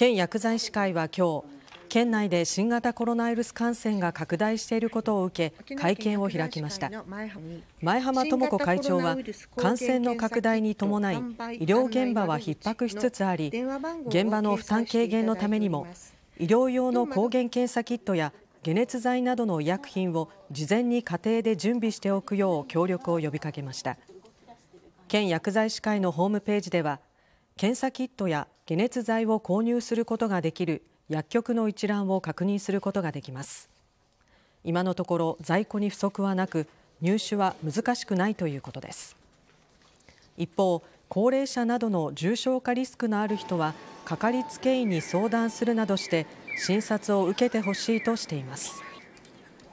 県薬剤師会は今日県内で新型コロナウイルス感染が拡大していることを受け会見を開きました前浜智子会長は感染の拡大に伴い医療現場は逼迫しつつあり現場の負担軽減のためにも医療用の抗原検査キットや解熱剤などの医薬品を事前に家庭で準備しておくよう協力を呼びかけました県薬剤師会のホームページでは検査キットや解熱剤を購入することができる薬局の一覧を確認することができます今のところ在庫に不足はなく入手は難しくないということです一方高齢者などの重症化リスクのある人はかかりつけ医に相談するなどして診察を受けてほしいとしています